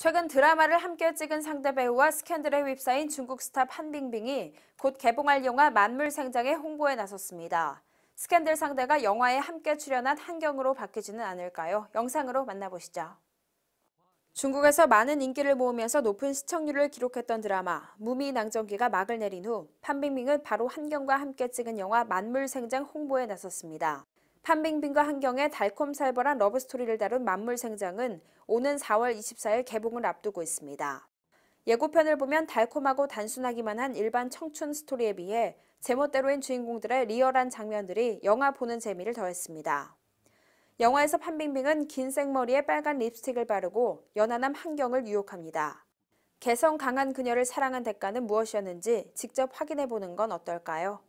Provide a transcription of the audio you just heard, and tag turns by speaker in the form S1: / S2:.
S1: 최근 드라마를 함께 찍은 상대 배우와 스캔들에 휩싸인 중국 스타 판빙빙이 곧 개봉할 영화 만물생장의 홍보에 나섰습니다. 스캔들 상대가 영화에 함께 출연한 한경으로 바뀌지는 않을까요? 영상으로 만나보시죠. 중국에서 많은 인기를 모으면서 높은 시청률을 기록했던 드라마 무미낭정기가 막을 내린 후 판빙빙은 바로 한경과 함께 찍은 영화 만물생장 홍보에 나섰습니다. 한빙빙과 한경의 달콤살벌한 러브스토리를 다룬 만물생장은 오는 4월 24일 개봉을 앞두고 있습니다. 예고편을 보면 달콤하고 단순하기만 한 일반 청춘 스토리에 비해 제멋대로인 주인공들의 리얼한 장면들이 영화 보는 재미를 더했습니다. 영화에서 판빙빙은 긴 생머리에 빨간 립스틱을 바르고 연하남 한경을 유혹합니다. 개성 강한 그녀를 사랑한 대가는 무엇이었는지 직접 확인해 보는 건 어떨까요?